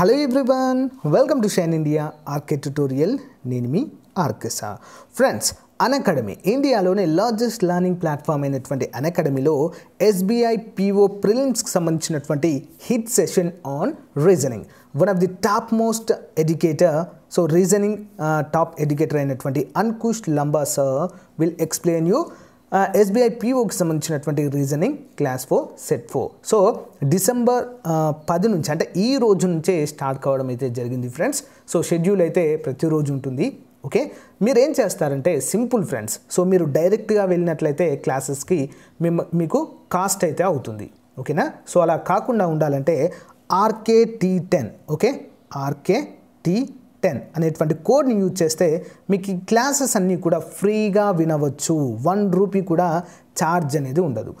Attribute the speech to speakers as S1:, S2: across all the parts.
S1: Hello everyone welcome to shine India RK tutorial నేను మీ ఆర్కెసా ఫ్రెండ్స్ అనకాడమీ ఇండియాలోనే లార్జెస్ట్ లర్నింగ్ ప్లాట్ఫామ్ అయినటువంటి అనకాడమీలో ఎస్బీఐ పిఓ ప్రిలిమ్స్కి సంబంధించినటువంటి hit session on reasoning one of the top most educator so reasoning top educator అయినటువంటి Ankush Lamba sir will explain you SBI పీఓకి సంబంధించినటువంటి reasoning class four set four so December పది నుంచి అంటే ఈ రోజు నుంచే స్టార్ట్ కావడం అయితే జరిగింది ఫ్రెండ్స్ సో షెడ్యూల్ అయితే ప్రతిరోజు ఉంటుంది ఓకే మీరు ఏం చేస్తారంటే సింపుల్ ఫ్రెండ్స్ సో మీరు డైరెక్ట్గా వెళ్ళినట్లయితే క్లాసెస్కి మీకు కాస్ట్ అయితే అవుతుంది ఓకేనా సో అలా కాకుండా ఉండాలంటే RK T ten okay RK T ten అనేటువంటి కోడ్ని యూజ్ చేస్తే మీకు ఈ క్లాసెస్ అన్నీ కూడా ఫ్రీగా వినవచ్చు వన్ రూపీ కూడా ఛార్జ్ అనేది ఉండదు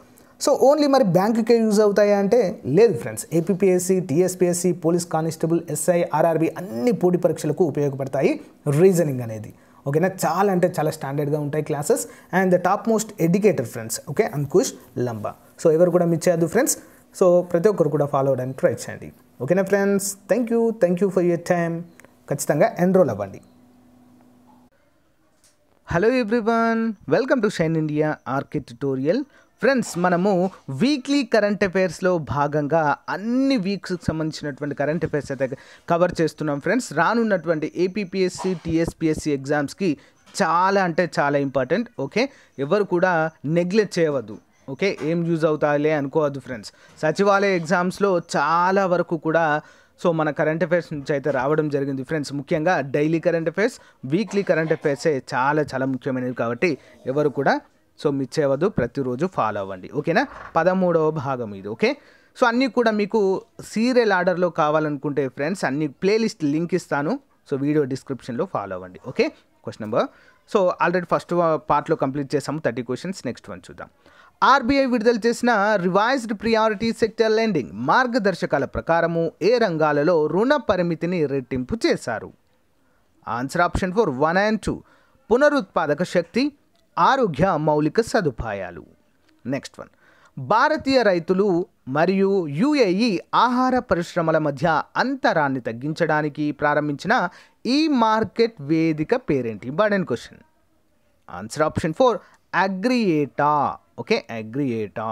S1: సో ఓన్లీ మరి బ్యాంకుకే యూజ్ అవుతాయా అంటే లేదు friends APPSC TSPSC police constable SI RRB అన్ని పోటీ పరీక్షలకు ఉపయోగపడతాయి రీజనింగ్ అనేది ఓకేనా చాలా అంటే చాలా స్టాండర్డ్గా ఉంటాయి classes and the top most educator friends okay Ankush Lamba so ఎవరు కూడా మిస్ చేయద్దు ఫ్రెండ్స్ సో ప్రతి ఒక్కరు కూడా ఫాలో అవడానికి ట్రై చేయండి ఓకేనా friends thank you thank you for your time ఖచ్చితంగా ఎన్రోల్ అవ్వండి hello everyone welcome to shine India RK tutorial friends మనము వీక్లీ కరెంట్ అఫైర్స్లో భాగంగా అన్ని వీక్స్కి సంబంధించినటువంటి కరెంట్ అఫైర్స్ అయితే కవర్ చేస్తున్నాం ఫ్రెండ్స్ రానున్నటువంటి ఏపీపీఎస్సి టిఎస్పిఎస్సి ఎగ్జామ్స్కి చాలా అంటే చాలా ఇంపార్టెంట్ ఓకే ఎవరు కూడా నెగ్లెక్ట్ చేయవద్దు ఓకే ఏం యూజ్ అవుతాయిలే అనుకోవద్దు ఫ్రెండ్స్ సచివాలయ ఎగ్జామ్స్లో చాలా వరకు కూడా సో మన కరెంట్ అఫైర్స్ నుంచి అయితే రావడం జరిగింది ఫ్రెండ్స్ ముఖ్యంగా daily current affairs weekly current అఫైర్సే చాలా చాలా ముఖ్యమైనవి కాబట్టి ఎవరు కూడా సో మిస్ చేయవద్దు ప్రతిరోజు ఫాలో అవ్వండి ఓకేనా పదమూడవ భాగం ఇది ఓకే సో అన్నీ కూడా మీకు సీరియల్ ఆర్డర్లో కావాలనుకుంటే ఫ్రెండ్స్ అన్ని ప్లేలిస్ట్ లింక్ ఇస్తాను సో వీడియో డిస్క్రిప్షన్లో ఫాలో అవ్వండి okay question number so already first పార్ట్లో కంప్లీట్ చేసాము థర్టీ క్వశ్చన్స్ నెక్స్ట్ వన్ చూద్దాం ఆర్బీఐ విడుదల చేసిన రివైజ్డ్ ప్రియారిటీ సెక్టర్ లెండింగ్ మార్గదర్శకాల ప్రకారము ఏ రంగాలలో రుణ పరిమితిని రెట్టింపు చేశారు answer option four one and two పునరుత్పాదక శక్తి ఆరోగ్య మౌలిక సదుపాయాలు నెక్స్ట్ వన్ భారతీయ రైతులు మరియు యుఏఈ ఆహార పరిశ్రమల మధ్య అంతరాన్ని తగ్గించడానికి ప్రారంభించిన ఈ మార్కెట్ వేదిక పేరేంటి important question answer option four అగ్రియేటా ఓకే అగ్రియేటా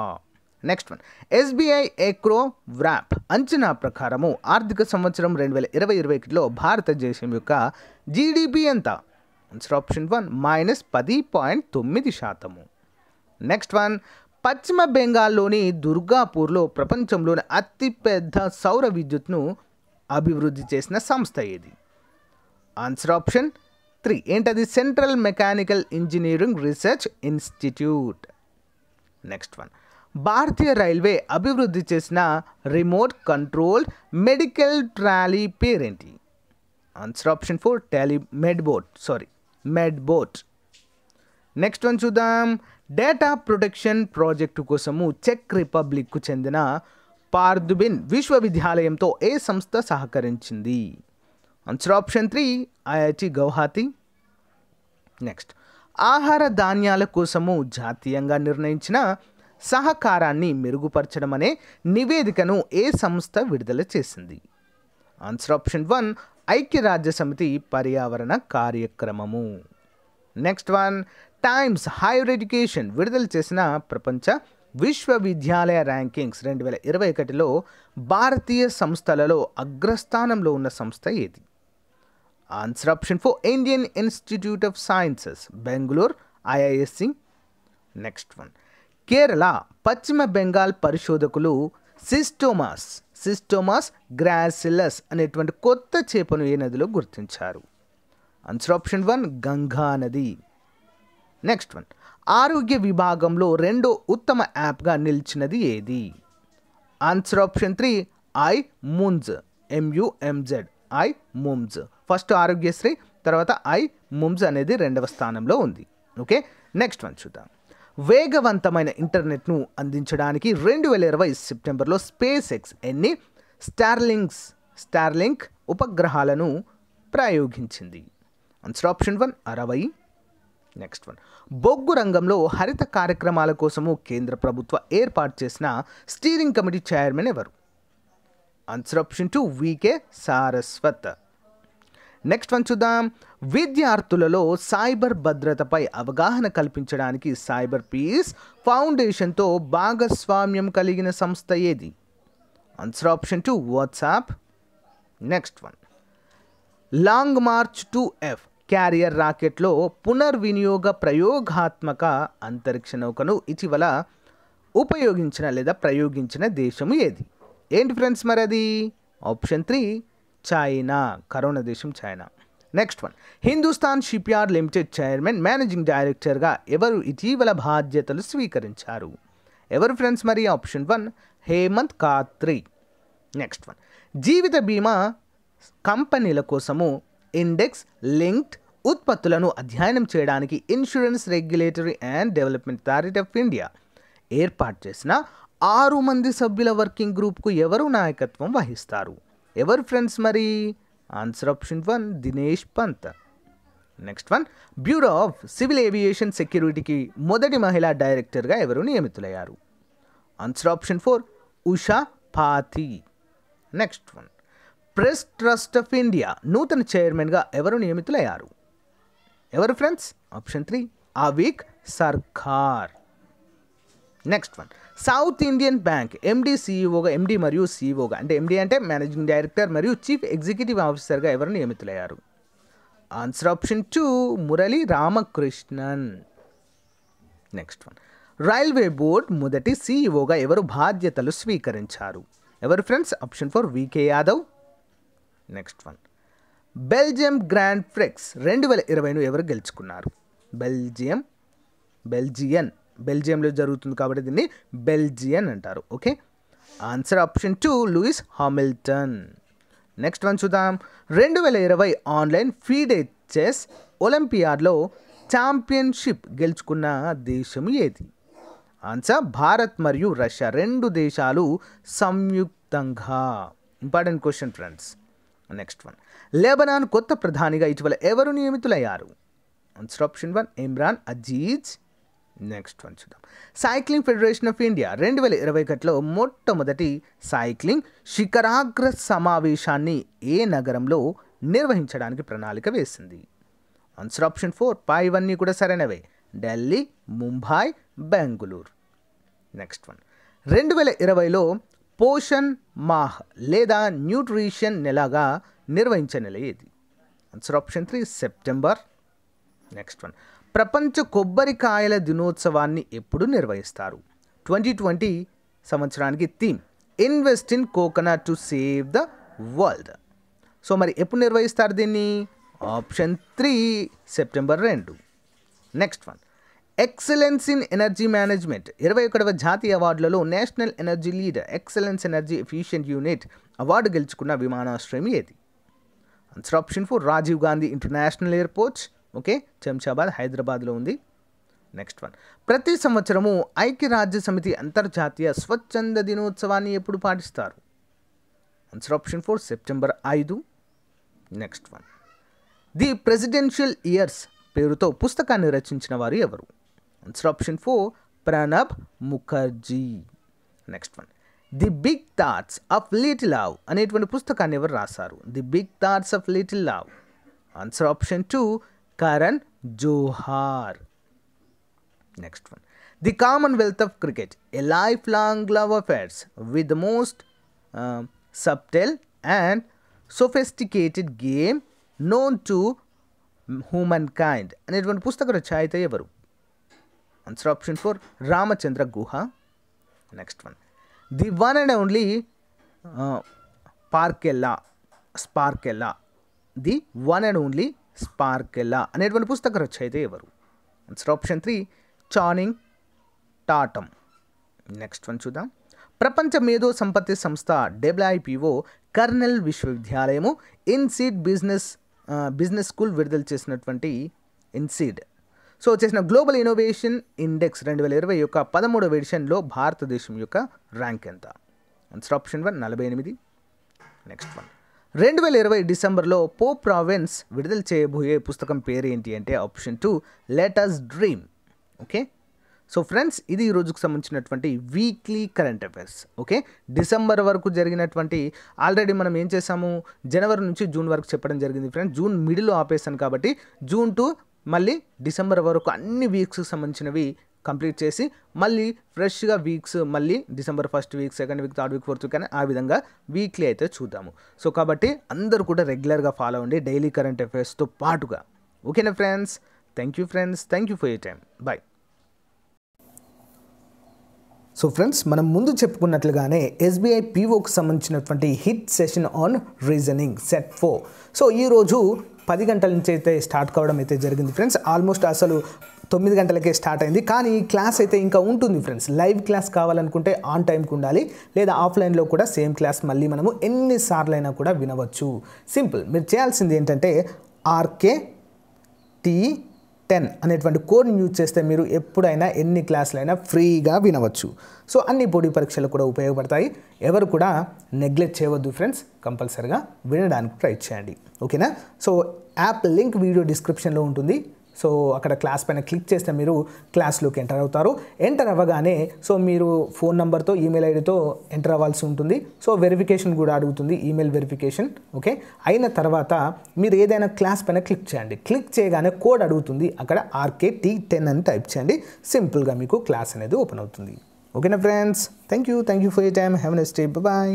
S1: next one SBI Ecowrap అంచనా ప్రకారము ఆర్థిక సంవత్సరం రెండు వేల ఇరవై ఇరవై ఒకటిలో భారతదేశం యొక్క జీడిపి ఎంత ఆన్సర్ ఆప్షన్ వన్ మైనస్ పది పాయింట్ తొమ్మిది శాతము నెక్స్ట్ వన్ పశ్చిమ బెంగాల్లోని దుర్గాపూర్లో ప్రపంచంలోని అతిపెద్ద సౌర విద్యుత్ను అభివృద్ధి చేసిన సంస్థ ఏది ఆన్సర్ ఆప్షన్ త్రీ ఏంటది central mechanical engineering research institute next one భారతీయ రైల్వే అభివృద్ధి చేసిన రిమోట్ కంట్రోల్ మెడికల్ ట్రాలీ పేరేంటి ఆన్సర్ ఆప్షన్ ఫోర్ టాలీ bot sorry bot next one చూద్దాం డేటా ప్రొటెక్షన్ ప్రాజెక్టు కోసము చెక్ రిపబ్లిక్కు చెందిన పార్దుబిన్ విశ్వవిద్యాలయంతో ఏ సంస్థ సహకరించింది answer option three IIT Guwahati next ఆహార ధాన్యాల కోసము జాతీయంగా నిర్ణయించిన సహకారాన్ని మెరుగుపరచడం అనే నివేదికను ఏ సంస్థ విడుదల చేసింది ఆన్సర్ ఆప్షన్ వన్ ఐక్యరాజ్య సమితి పర్యావరణ కార్యక్రమము next one Times Higher Education విడుదల చేసిన ప్రపంచ విశ్వవిద్యాలయ ర్యాంకింగ్స్ రెండు వేల ఇరవై ఒకటిలో భారతీయ సంస్థలలో అగ్రస్థానంలో ఉన్న సంస్థ ఏది answer option 4 Indian institute of sciences Bangalore, IISC. Next one Kerala పశ్చిమ బెంగాల్ పరిశోధకులు సిస్టోమాస్ సిస్టోమాస్ గ్రాసిలస్ అనేటువంటి కొత్త చేపను ఏ నదిలో గుర్తించారు ఆన్సర్ ఆప్షన్ వన్ గంగా నది నెక్స్ట్ వన్ ఆరోగ్య విభాగంలో రెండో ఉత్తమ యాప్గా నిలిచినది ఏది answer option three I Mumz MUMZ I Mumz first Aarogyasri తర్వాత ఐ ముమ్స్ అనేది రెండవ స్థానంలో ఉంది ఓకే నెక్స్ట్ వన్ చూద్దాం వేగవంతమైన ఇంటర్నెట్ను అందించడానికి రెండు వేల ఇరవై సెప్టెంబర్లో స్పేస్ ఎక్స్ ఎన్ని స్టార్లింగ్స్ స్టార్లింక్ ఉపగ్రహాలను ప్రయోగించింది ఆన్సర్ ఆప్షన్ వన్ అరవై నెక్స్ట్ వన్ బొగ్గు రంగంలో హరిత కార్యక్రమాల కోసము కేంద్ర ప్రభుత్వ ఏర్పాటు చేసిన స్టీరింగ్ కమిటీ చైర్మన్ ఎవరు answer option two VK Saraswat next one చూద్దాం విద్యార్థులలో సైబర్ భద్రతపై అవగాహన కల్పించడానికి సైబర్ పీస్ ఫౌండేషన్తో భాగస్వామ్యం కలిగిన సంస్థ ఏది answer option two WhatsApp next one Long March two F carrier రాకెట్లో పునర్వినియోగ ప్రయోగాత్మక అంతరిక్ష నౌకను ఇటీవల ఉపయోగించిన లేదా ప్రయోగించిన దేశము ఏది ఏంటి ఫ్రెండ్స్ మరి అది ఆప్షన్ త్రీ చైనా కరోనా దేశం China next one Hindustan yard limited chairman managing డైరెక్టర్గా ఎవరు ఇటీవల బాధ్యతలు స్వీకరించారు ఎవరు ఫ్రెండ్స్ మరి option one Hemant Khatri next one జీవిత బీమా కంపెనీల కోసము ఇండెక్స్ లింక్డ్ ఉత్పత్తులను అధ్యయనం చేయడానికి insurance regulatory and development authority of India ఏర్పాటు చేసిన ఆరు మంది సభ్యుల వర్కింగ్ గ్రూప్కు ఎవరు నాయకత్వం వహిస్తారు ఎవరు ఫ్రెండ్స్ మరి answer option one Dinesh Pant next one bureau of civil aviation సెక్యూరిటీకి మొదటి మహిళా డైరెక్టర్గా ఎవరు నియమితులయ్యారు answer option four Usha Padhee next one press trust of India నూతన చైర్మన్గా ఎవరు నియమితులయ్యారు ఎవరు friends option three Avik Sarkar next one south Indian bank MD సీఈఓగా ఎండి మరియు సీఈఓగా e అంటే ఎండి అంటే మేనేజింగ్ డైరెక్టర్ మరియు చీఫ్ ఎగ్జిక్యూటివ్ ఆఫీసర్గా ఎవరు నియమితులయ్యారు answer option two Murali Ramakrishnan next one railway board మొదటి సీఈఓగా e ఎవరు బాధ్యతలు స్వీకరించారు ఎవరు friends option four VK Yadav next one Belgium grand prix రెండు వేల ఇరవైను ఎవరు గెలుచుకున్నారు బెల్జియం బెల్జియన్ బెల్జియంలో జరుగుతుంది కాబట్టి దీన్ని బెల్జియన్ అంటారు okay answer option two Lewis Hamilton next one చూద్దాం రెండు వేల ఇరవై ఆన్లైన్ ఫీడే చెస్ ఒలింపియాడ్లో ఛాంపియన్షిప్ గెలుచుకున్న దేశం ఏది ఆన్సర్ భారత్ మరియు రష్యా రెండు దేశాలు సంయుక్తంగా important question friends next one Lebanon కొత్త ప్రధానిగా ఇటీవల ఎవరు నియమితులయ్యారు answer option one Imran Aziz next one చూద్దాం సైక్లింగ్ ఫెడరేషన్ ఆఫ్ ఇండియా రెండు వేల ఇరవై ఒకటిలో మొట్టమొదటి సైక్లింగ్ శిఖరాగ్ర సమావేశాన్ని ఏ నగరంలో నిర్వహించడానికి ప్రణాళిక వేసింది ఆన్సర్ ఆప్షన్ ఫోర్ పా ఇవన్నీ కూడా సరైనవే ఢిల్లీ ముంబై బెంగళూరు నెక్స్ట్ వన్ రెండు వేల ఇరవైలో పోషన్ మాహ్ లేదా న్యూట్రిషన్ నెలగా నిర్వహించే నెల ఏది answer option three September next one ప్రపంచ కొబ్బరికాయల దినోత్సవాన్ని ఎప్పుడు నిర్వహిస్తారు ట్వంటీ ట్వంటీ సంవత్సరానికి theme invest in coconut to save the world so మరి ఎప్పుడు నిర్వహిస్తారు దీన్ని ఆప్షన్ త్రీ సెప్టెంబర్ రెండు next one excellence in energy management ఇరవై ఒకటవ జాతీయ అవార్డులలో national energy leader excellence energy efficient unit award గెలుచుకున్న విమానాశ్రయం ఏది answer option four Rajiv Gandhi international airports okay Shamshabad హైదరాబాద్లో ఉంది నెక్స్ట్ వన్ ప్రతి సంవత్సరము ఐక్యరాజ్య సమితి అంతర్జాతీయ స్వచ్ఛంద దినోత్సవాన్ని ఎప్పుడు పాటిస్తారు ఆన్సర్ ఆప్షన్ ఫోర్ సెప్టెంబర్ ఐదు next one the presidential years పేరుతో పుస్తకాన్ని రచించిన వారు ఎవరు answer option four Pranab Mukherjee next one the big thoughts of little Luv అనేటువంటి పుస్తకాన్ని ఎవరు రాశారు the big thoughts of little Luv answer option two Karan Johar. Next one. The Commonwealth of Cricket, a lifelong love affair with the most uh, subtle and sophisticated game known to humankind. అనేటువంటి పుస్తక రచయ అయితే ఎవరు answer option four Ramachandra Guha next one the one and only పార్కెల్లా Sparkella the one and only Sparkella అనేటువంటి పుస్తక రచయిత ఎవరు answer option three Channing Tatum next one చూద్దాం ప్రపంచ మేధో సంపత్తి సంస్థ డబ్ల్యూఐపిఓ కర్నెల్ విశ్వవిద్యాలయము ఇన్సీడ్ బిజినెస్ బిజినెస్ స్కూల్ విడుదల చేసినటువంటి ఇన్సీడ్ సో చేసిన గ్లోబల్ ఇన్నోవేషన్ ఇండెక్స్ రెండు వేల ఇరవై యొక్క పదమూడవ ఎడిషన్లో భారతదేశం యొక్క ర్యాంక్ ఎంత ఆన్సర్ ఆప్షన్ వన్ నలభై ఎనిమిది నెక్స్ట్ వన్ రెండు వేల ఇరవై డిసెంబర్లో పో ప్రావిన్స్ విడుదల చేయబోయే పుస్తకం పేరు ఏంటి అంటే option two letters dream okay so friends ఇది ఈ రోజుకు సంబంధించినటువంటి weekly current affairs okay December వరకు జరిగినటువంటి ఆల్రెడీ మనం ఏం చేసాము జనవరి నుంచి జూన్ వరకు చెప్పడం జరిగింది ఫ్రెండ్స్ జూన్ మిడిల్లో ఆపేసాను కాబట్టి జూన్ టు మళ్ళీ డిసెంబర్ వరకు అన్ని వీక్స్కి సంబంధించినవి కంప్లీట్ చేసి మళ్ళీ ఫ్రెష్గా వీక్స్ మళ్ళీ December first week second week third week fourth week ఆ విధంగా వీక్లీ అయితే చూద్దాము సో కాబట్టి అందరూ కూడా రెగ్యులర్గా ఫాలో అవ్వండి డైలీ కరెంట్ అఫేర్స్తో పాటుగా ఓకేనా friends thank you friends thank you for you time bye so friends మనం ముందు చెప్పుకున్నట్లుగానే ఎస్బీఐ పీఓకి సంబంధించినటువంటి hit session on reasoning set four so ఈరోజు పది గంటల నుంచి అయితే స్టార్ట్ కావడం అయితే జరిగింది ఫ్రెండ్స్ ఆల్మోస్ట్ అసలు తొమ్మిది గంటలకే స్టార్ట్ అయింది కానీ ఈ క్లాస్ అయితే ఇంకా ఉంటుంది ఫ్రెండ్స్ లైవ్ క్లాస్ కావాలనుకుంటే ఆన్ టైంకి ఉండాలి లేదా ఆఫ్లైన్లో కూడా సేమ్ క్లాస్ మళ్ళీ మనము ఎన్నిసార్లు అయినా కూడా వినవచ్చు సింపుల్ మీరు చేయాల్సింది ఏంటంటే ఆర్కే టీ టెన్ అనేటువంటి కోడ్ని యూజ్ చేస్తే మీరు ఎప్పుడైనా ఎన్ని క్లాసులైనా ఫ్రీగా వినవచ్చు సో అన్ని పోటీ పరీక్షలు కూడా ఉపయోగపడతాయి ఎవరు కూడా నెగ్లెక్ట్ చేయవద్దు ఫ్రెండ్స్ కంపల్సరిగా వినడానికి ట్రై చేయండి ఓకేనా సో యాప్ లింక్ వీడియో డిస్క్రిప్షన్లో ఉంటుంది సో అక్కడ క్లాస్ పైన క్లిక్ చేస్తే మీరు క్లాస్లోకి ఎంటర్ అవుతారు ఎంటర్ అవ్వగానే సో మీరు ఫోన్ నెంబర్తో ఈమెయిల్ ఐడితో ఎంటర్ అవ్వాల్సి ఉంటుంది సో వెరిఫికేషన్ కూడా అడుగుతుంది ఈమెయిల్ వెరిఫికేషన్ ఓకే అయిన తర్వాత మీరు ఏదైనా క్లాస్ పైన క్లిక్ చేయండి క్లిక్ చేయగానే కోడ్ అడుగుతుంది అక్కడ ఆర్కే టీ టెన్ అని టైప్ చేయండి సింపుల్గా మీకు క్లాస్ అనేది ఓపెన్ అవుతుంది ఓకేనా friends thank you thank you for you time have nice day bye